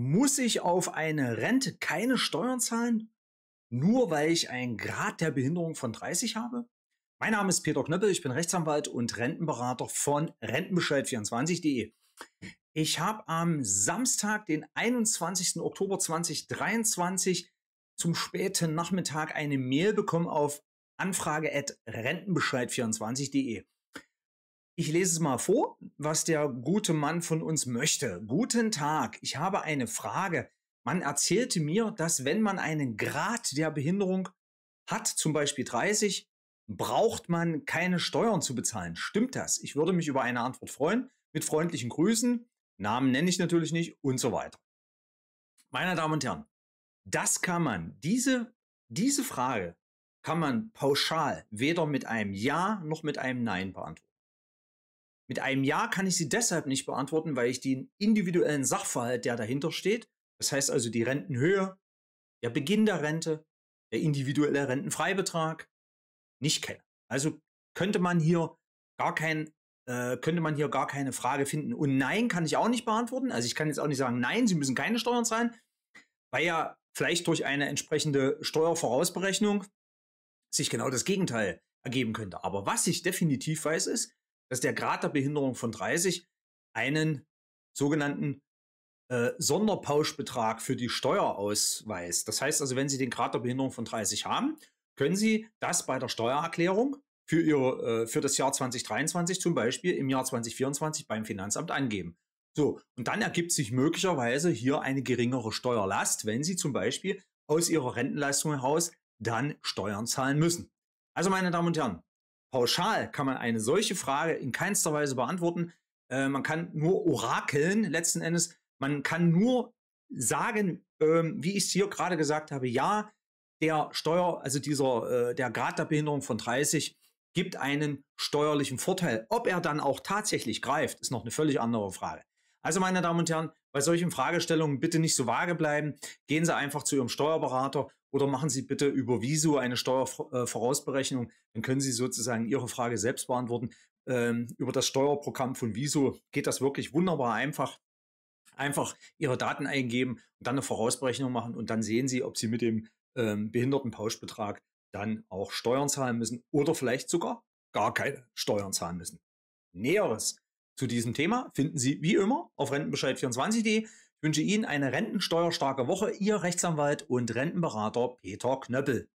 Muss ich auf eine Rente keine Steuern zahlen, nur weil ich einen Grad der Behinderung von 30 habe? Mein Name ist Peter Knöppel, ich bin Rechtsanwalt und Rentenberater von Rentenbescheid24.de. Ich habe am Samstag, den 21. Oktober 2023, zum späten Nachmittag eine Mail bekommen auf anfrage.rentenbescheid24.de. Ich lese es mal vor, was der gute Mann von uns möchte. Guten Tag, ich habe eine Frage. Man erzählte mir, dass wenn man einen Grad der Behinderung hat, zum Beispiel 30, braucht man keine Steuern zu bezahlen. Stimmt das? Ich würde mich über eine Antwort freuen. Mit freundlichen Grüßen. Namen nenne ich natürlich nicht und so weiter. Meine Damen und Herren, das kann man, diese, diese Frage kann man pauschal weder mit einem Ja noch mit einem Nein beantworten. Mit einem Ja kann ich sie deshalb nicht beantworten, weil ich den individuellen Sachverhalt, der dahinter steht, das heißt also die Rentenhöhe, der Beginn der Rente, der individuelle Rentenfreibetrag, nicht kenne. Also könnte man hier gar kein äh, könnte man hier gar keine Frage finden. Und nein kann ich auch nicht beantworten. Also ich kann jetzt auch nicht sagen, nein, Sie müssen keine Steuern zahlen, weil ja vielleicht durch eine entsprechende Steuervorausberechnung sich genau das Gegenteil ergeben könnte. Aber was ich definitiv weiß, ist, dass der Grad der Behinderung von 30 einen sogenannten äh, Sonderpauschbetrag für die Steuer ausweist. Das heißt also, wenn Sie den Grad der Behinderung von 30 haben, können Sie das bei der Steuererklärung für, Ihr, äh, für das Jahr 2023 zum Beispiel im Jahr 2024 beim Finanzamt angeben. So, und dann ergibt sich möglicherweise hier eine geringere Steuerlast, wenn Sie zum Beispiel aus Ihrer Rentenleistung heraus dann Steuern zahlen müssen. Also meine Damen und Herren, pauschal kann man eine solche Frage in keinster Weise beantworten. Äh, man kann nur orakeln letzten Endes. Man kann nur sagen, ähm, wie ich es hier gerade gesagt habe, ja, der Steuer, also dieser, äh, der Grad der Behinderung von 30 gibt einen steuerlichen Vorteil. Ob er dann auch tatsächlich greift, ist noch eine völlig andere Frage. Also meine Damen und Herren, bei solchen Fragestellungen bitte nicht so vage bleiben. Gehen Sie einfach zu Ihrem Steuerberater oder machen Sie bitte über Visu eine Steuervorausberechnung. Äh, dann können Sie sozusagen Ihre Frage selbst beantworten. Ähm, über das Steuerprogramm von Visu geht das wirklich wunderbar einfach. Einfach Ihre Daten eingeben und dann eine Vorausberechnung machen und dann sehen Sie, ob Sie mit dem ähm, Behindertenpauschbetrag dann auch Steuern zahlen müssen oder vielleicht sogar gar keine Steuern zahlen müssen. Näheres zu diesem Thema finden Sie wie immer auf rentenbescheid24.de. Ich wünsche Ihnen eine rentensteuerstarke Woche, Ihr Rechtsanwalt und Rentenberater Peter Knöppel.